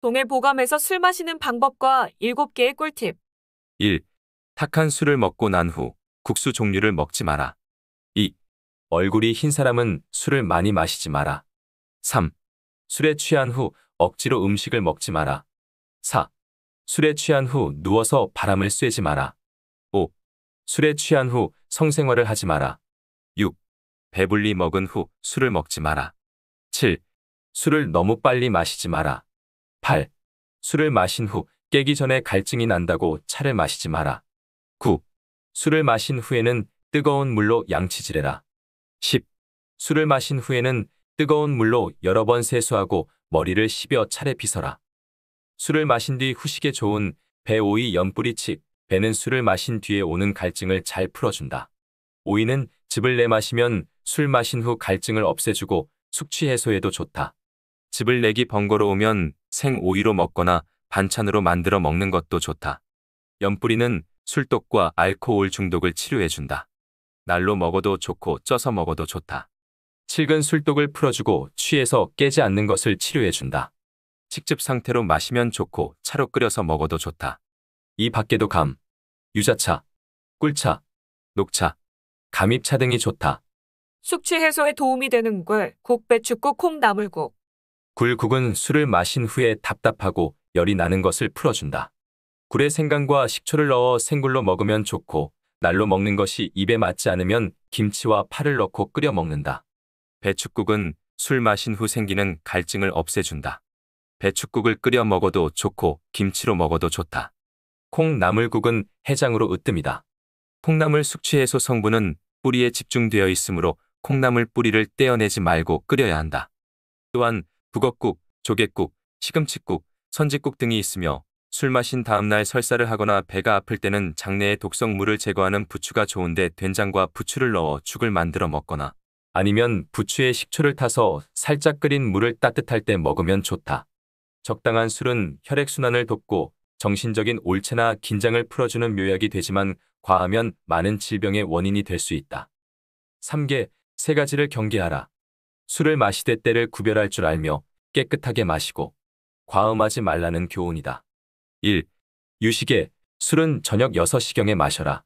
동해 보감에서 술 마시는 방법과 7개의 꿀팁. 1. 탁한 술을 먹고 난 후 국수 종류를 먹지 마라. 2. 얼굴이 흰 사람은 술을 많이 마시지 마라. 3. 술에 취한 후 억지로 음식을 먹지 마라. 4. 술에 취한 후 누워서 바람을 쐬지 마라. 5. 술에 취한 후 성생활을 하지 마라. 6. 배불리 먹은 후 술을 먹지 마라. 7. 술을 너무 빨리 마시지 마라. 8. 술을 마신 후 깨기 전에 갈증이 난다고 차를 마시지 마라. 9. 술을 마신 후에는 뜨거운 물로 양치질해라. 10. 술을 마신 후에는 뜨거운 물로 여러 번 세수하고 머리를 10여 차례 빗어라. 술을 마신 뒤 후식에 좋은 배오이 연뿌리칡, 배는 술을 마신 뒤에 오는 갈증을 잘 풀어준다. 오이는 즙을 내마시면 술 마신 후 갈증을 없애주고 숙취 해소에도 좋다. 즙을 내기 번거로우면 생오이로 먹거나 반찬으로 만들어 먹는 것도 좋다. 염뿌리는 술독과 알코올 중독을 치료해준다. 날로 먹어도 좋고 쪄서 먹어도 좋다. 칠근 술독을 풀어주고 취해서 깨지 않는 것을 치료해준다. 직접 상태로 마시면 좋고 차로 끓여서 먹어도 좋다. 이 밖에도 감, 유자차, 꿀차, 녹차, 감잎차 등이 좋다. 숙취 해소에 도움이 되는 꿀, 국배추국, 콩나물국. 굴국은 술을 마신 후에 답답하고 열이 나는 것을 풀어준다. 굴에 생강과 식초를 넣어 생굴로 먹으면 좋고 날로 먹는 것이 입에 맞지 않으면 김치와 파를 넣고 끓여 먹는다. 배춧국은 술 마신 후 생기는 갈증을 없애준다. 배춧국을 끓여 먹어도 좋고 김치로 먹어도 좋다. 콩나물국은 해장으로 으뜸이다. 콩나물 숙취해소 성분은 뿌리에 집중되어 있으므로 콩나물 뿌리를 떼어내지 말고 끓여야 한다. 또한 북엇국, 조개국, 시금치국, 선지국 등이 있으며 술 마신 다음날 설사를 하거나 배가 아플 때는 장내의 독성물을 제거하는 부추가 좋은데 된장과 부추를 넣어 죽을 만들어 먹거나 아니면 부추에 식초를 타서 살짝 끓인 물을 따뜻할 때 먹으면 좋다. 적당한 술은 혈액순환을 돕고 정신적인 올체나 긴장을 풀어주는 묘약이 되지만 과하면 많은 질병의 원인이 될 수 있다. 3개, 세 가지를 경계하라. 술을 마시되 때를 구별할 줄 알며 깨끗하게 마시고 과음하지 말라는 교훈이다. 1. 유식에 술은 저녁 6시경에 마셔라.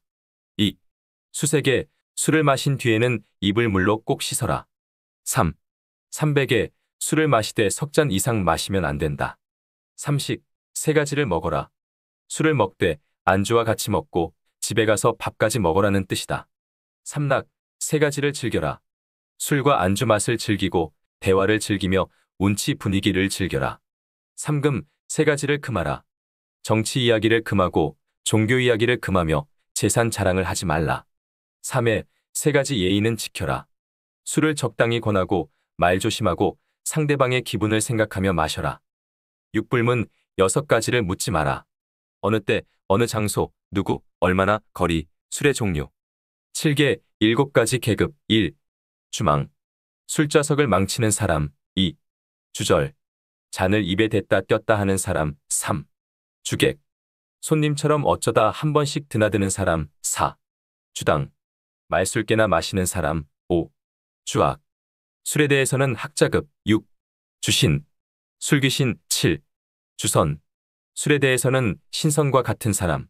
2. 수색에 술을 마신 뒤에는 입을 물로 꼭 씻어라. 3. 삼백에 술을 마시되 석잔 이상 마시면 안 된다. 삼식, 세 가지를 먹어라. 술을 먹되 안주와 같이 먹고 집에 가서 밥까지 먹어라는 뜻이다. 삼낙세 가지를 즐겨라. 술과 안주 맛을 즐기고 대화를 즐기며 온치 분위기를 즐겨라. 3금 세 가지를 금하라. 정치 이야기를 금하고 종교 이야기를 금하며 재산 자랑을 하지 말라. 3회 세 가지 예의는 지켜라. 술을 적당히 권하고 말 조심하고 상대방의 기분을 생각하며 마셔라. 육불문 여섯 가지를 묻지 마라. 어느 때, 어느 장소, 누구, 얼마나, 거리, 술의 종류. 7개, 7가지 계급 1. 주망. 술좌석을 망치는 사람 2. 주절, 잔을 입에 댔다 꼈다 하는 사람 3. 주객, 손님처럼 어쩌다 한 번씩 드나드는 사람 4. 주당, 말술깨나 마시는 사람 5. 주악, 술에 대해서는 학자급 6. 주신, 술귀신 7. 주선, 술에 대해서는 신선과 같은 사람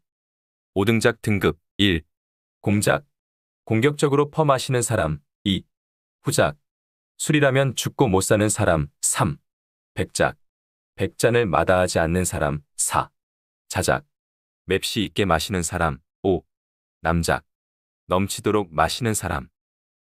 5등작 등급 1. 공작, 공격적으로 퍼마시는 사람 2. 후작, 술이라면 죽고 못 사는 사람 3. 백작. 백잔을 마다하지 않는 사람 4. 자작. 맵시 있게 마시는 사람 5. 남작. 넘치도록 마시는 사람